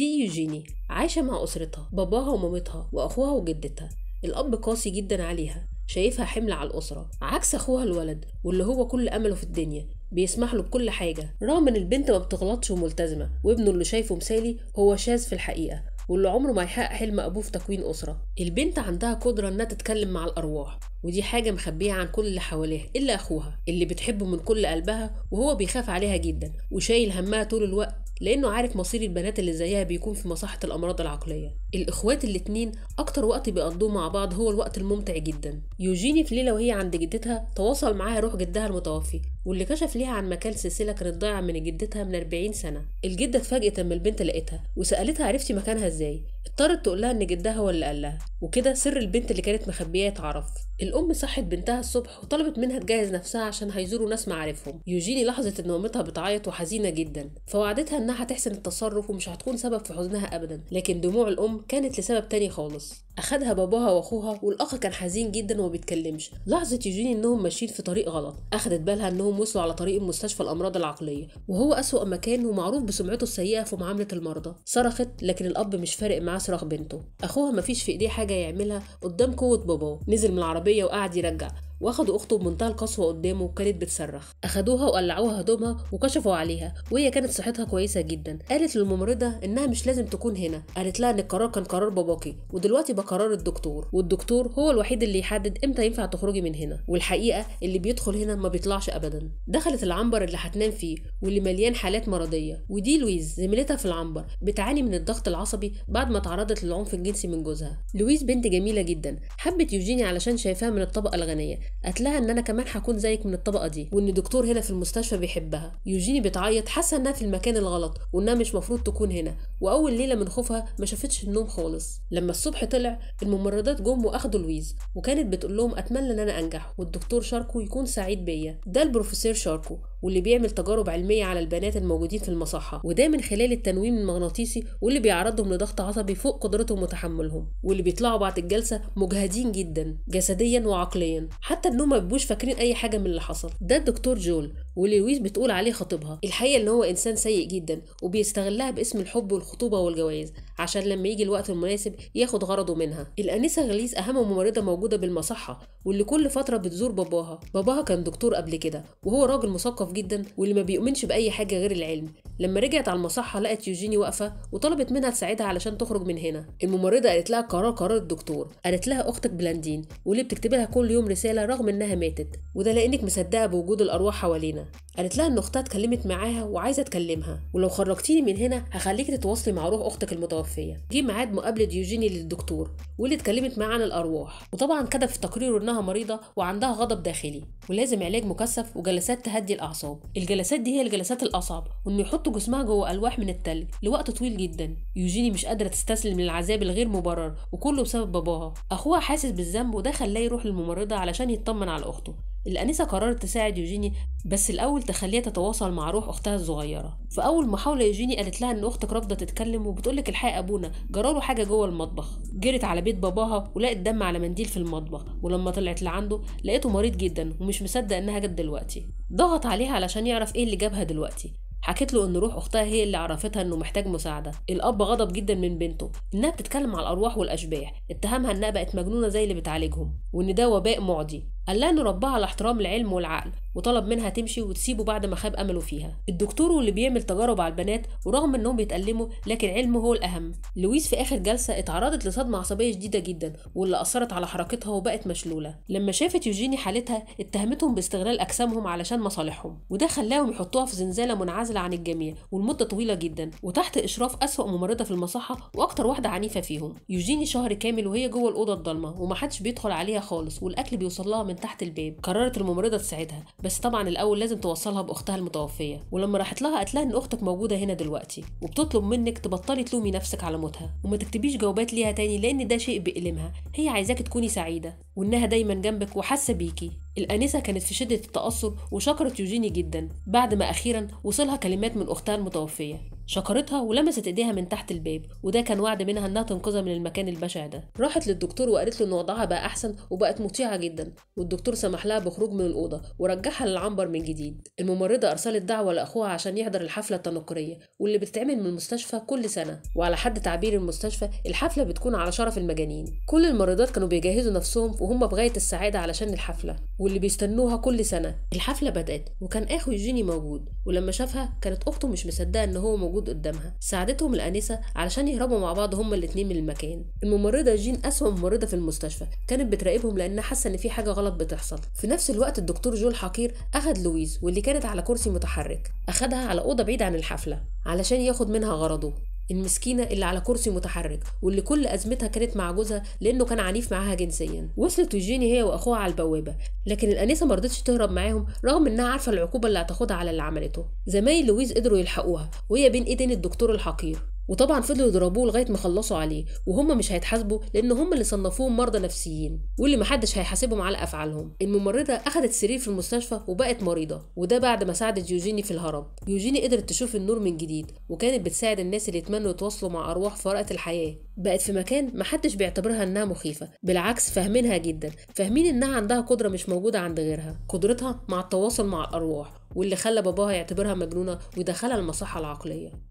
دي يوجيني عايشة مع أسرتها باباها ومامتها وأخوها وجدتها الأب قاسي جدا عليها شايفها حمل على الأسرة عكس أخوها الولد واللي هو كل أمله في الدنيا بيسمح له بكل حاجة رغم إن البنت ما بتغلطش وملتزمة وابنه اللي شايفه مثالي هو شاذ في الحقيقة واللي عمره ما يحقق حلم أبوه في تكوين أسرة البنت عندها قدرة إنها تتكلم مع الأرواح ودي حاجة مخبية عن كل اللي حواليها إلا أخوها اللي بتحبه من كل قلبها وهو بيخاف عليها جدا وشايل همها طول الوقت لأنه عارف مصير البنات اللي زيها بيكون في مصحة الأمراض العقلية الإخوات الاتنين أكتر وقت بيقضوه مع بعض هو الوقت الممتع جدا يوجيني في ليلة وهي عند جدتها تواصل معاها روح جدها المتوفي واللي كشف ليها عن مكان سلسلة كانت ضايعة من جدتها من 40 سنة الجدة اتفاجئت لما البنت لقيتها وسألتها عرفتي مكانها ازاي اضطرت تقولها ان جدها هو اللي قالها وكده سر البنت اللي كانت مخبية اتعرف الأم صحت بنتها الصبح وطلبت منها تجهز نفسها عشان هيزوروا ناس معارفهم يوجيني لاحظت ان مامتها بتعيط وحزينة جدا فوعدتها انها هتحسن التصرف ومش هتكون سبب في حزنها ابدا لكن دموع الأم كانت لسبب تاني خالص أخدها باباها وأخوها والأخ كان حزين جدا وما بيتكلمش لاحظت يوجيني انهم ماشيين في طريق غلط أخدت بالها انهم انهم وصلوا على طريق مستشفى الامراض العقليه وهو اسوا مكان ومعروف بسمعته السيئه في معامله المرضى صرخت لكن الاب مش فارق معاه صراخ بنته اخوها مفيش في ايديه حاجه يعملها قدام قوه باباه نزل من العربيه وقعد يرجع واخدوا اخته بمنتهى القسوه قدامه وكانت بتصرخ اخدوها وقلعوها هدومها وكشفوا عليها وهي كانت صحتها كويسه جدا قالت للممرضه انها مش لازم تكون هنا قالت لها ان القرار كان قرار باباكي ودلوقتي بقرار الدكتور والدكتور هو الوحيد اللي يحدد امتى ينفع تخرجي من هنا والحقيقه اللي بيدخل هنا ما بيطلعش ابدا دخلت العنبر اللي هتنام فيه واللي مليان حالات مرضيه ودي لويز زميلتها في العنبر بتعاني من الضغط العصبي بعد ما تعرضت للعنف الجنسي من جوزها لويز بنت جميله جدا حبت يوجيني علشان شايفاها من الطبقه الغنيه قالت لها ان انا كمان هكون زيك من الطبقه دي وان دكتور هنا في المستشفى بيحبها يوجيني بتعيط حاسه انها في المكان الغلط وانها مش مفروض تكون هنا واول ليله من خوفها ما شافتش النوم خالص لما الصبح طلع الممرضات جم واخدوا لويز وكانت بتقول لهم اتمنى ان انا انجح والدكتور شاركو يكون سعيد بيا ده البروفيسور شاركو واللي بيعمل تجارب علميه على البنات الموجودين في المصحه وده من خلال التنويم المغناطيسي واللي بيعرضهم لضغط عصبي فوق قدرتهم وتحملهم واللي بيطلعوا بعد الجلسه مجهدين جدا جسديا وعقليا حتى انهم ما فاكرين اي حاجه من اللي حصل ده الدكتور جول واللي لويس بتقول عليه خطيبها الحقيقه ان هو انسان سيء جدا وبيستغلها باسم الحب والخطوبه والجواز عشان لما يجي الوقت المناسب ياخد غرضه منها الانسه غليس اهم ممرضه موجوده بالمصحه واللي كل فتره بتزور باباها باباها كان دكتور قبل كده وهو راجل مثقف جدا واللي ما بيؤمنش باي حاجه غير العلم لما رجعت على المصحه لقت يوجيني واقفه وطلبت منها تساعدها علشان تخرج من هنا الممرضه قالت لها قرار قرار الدكتور قالت لها اختك بلاندين وليه بتكتبي لها كل يوم رساله رغم انها ماتت وده لانك مصدقه بوجود الارواح حوالينا قالت لها ان اختها اتكلمت معاها وعايزه تكلمها ولو خرجتيني من هنا هخليكي تتواصلي مع روح اختك المتوفيه جه ميعاد مقابله يوجيني للدكتور واللي اتكلمت معاه عن الارواح وطبعا كتب في تقريره انها مريضه وعندها غضب داخلي ولازم علاج مكثف وجلسات تهدي الاعصاب الجلسات دي هي الجلسات الاصعب وانه يحط جسمها جوه الواح من التلج لوقت طويل جدا يوجيني مش قادره تستسلم للعذاب الغير مبرر وكله بسبب باباها اخوها حاسس بالذنب وده خلاه يروح للممرضه علشان يطمن على اخته الأنسة قررت تساعد يوجيني بس الأول تخليها تتواصل مع روح أختها الصغيرة فأول محاولة يوجيني قالت لها إن أختك رافضة تتكلم وبتقولك الحقيقة أبونا جراله حاجة جوه المطبخ جرت على بيت باباها ولقت دم على منديل في المطبخ ولما طلعت لعنده لقيته مريض جدا ومش مصدق إنها جت دلوقتي ضغط عليها علشان يعرف إيه اللي جابها دلوقتي حكيت له ان روح اختها هي اللي عرفتها انه محتاج مساعده الاب غضب جدا من بنته انها بتتكلم على الارواح والاشباح اتهمها انها بقت مجنونه زي اللي بتعالجهم وان ده وباء معدي انه ربها على احترام العلم والعقل وطلب منها تمشي وتسيبه بعد ما خاب أمله فيها الدكتور واللي بيعمل تجارب على البنات ورغم انهم بيتألموا لكن علمه هو الأهم لويس في آخر جلسة اتعرضت لصدمة عصبية شديدة جدا واللي أثرت على حركتها وبقت مشلولة لما شافت يوجيني حالتها اتهمتهم باستغلال أجسامهم علشان مصالحهم وده خلاهم يحطوها في زنزانة منعزلة عن الجميع والمدة طويلة جدا وتحت إشراف أسوأ ممرضة في المصحة وأكتر واحدة عنيفة فيهم يوجيني شهر كامل وهي جوه الأوضة الضلمة ومحدش بيدخل عليها خالص والأكل بيوصل لها من تحت الباب قررت الممرضه تساعدها بس طبعا الاول لازم توصلها باختها المتوفيه ولما راحت لها قالت لها ان اختك موجوده هنا دلوقتي وبتطلب منك تبطلي تلومي نفسك على موتها وما تكتبيش جوابات ليها تاني لان ده شيء بيألمها هي عايزاك تكوني سعيده وانها دايما جنبك وحاسه بيكي الانسه كانت في شده التاثر وشكرت يوجيني جدا بعد ما اخيرا وصلها كلمات من اختها المتوفيه شكرتها ولمست ايديها من تحت الباب وده كان وعد منها انها تنقذها من المكان البشع ده راحت للدكتور وقالت له ان وضعها بقى احسن وبقت مطيعه جدا والدكتور سمح لها بخروج من الاوضه ورجعها للعنبر من جديد الممرضه ارسلت دعوه لاخوها عشان يحضر الحفله التنقريه واللي بتتعمل من المستشفى كل سنه وعلى حد تعبير المستشفى الحفله بتكون على شرف المجانين كل الممرضات كانوا بيجهزوا نفسهم وهم بغايه السعاده علشان الحفله واللي بيستنوها كل سنه الحفله بدات وكان اخو يوجيني موجود ولما شافها كانت اخته مش مصدقه ان هو موجود موجود قدامها ساعدتهم الانسه علشان يهربوا مع بعض هما الاتنين من المكان الممرضه جين اسوأ ممرضه في المستشفى كانت بتراقبهم لانها حاسه ان في حاجه غلط بتحصل في نفس الوقت الدكتور جول حقير اخذ لويز واللي كانت على كرسي متحرك اخذها على اوضه بعيدة عن الحفله علشان ياخد منها غرضه المسكينه اللي على كرسي متحرك واللي كل ازمتها كانت مع جوزها لانه كان عنيف معاها جنسيا وصلت يوجيني هي واخوها على البوابه لكن الانسه ما رضتش تهرب معاهم رغم انها عارفه العقوبه اللي هتاخدها على اللي عملته زمايل لويز قدروا يلحقوها وهي بين ايدين الدكتور الحقير وطبعا فضلوا يضربوه لغايه ما خلصوا عليه وهم مش هيتحاسبوا لان هم اللي صنفوهم مرضى نفسيين واللي محدش هيحاسبهم على افعالهم الممرضه اخذت سرير في المستشفى وبقت مريضه وده بعد ما ساعدت يوجيني في الهرب يوجيني قدرت تشوف النور من جديد وكانت بتساعد الناس اللي يتمنوا يتواصلوا مع ارواح فرقت الحياه بقت في مكان محدش بيعتبرها انها مخيفه بالعكس فاهمينها جدا فاهمين انها عندها قدره مش موجوده عند غيرها قدرتها مع التواصل مع الارواح واللي خلى باباها يعتبرها مجنونه ويدخلها المصحه العقليه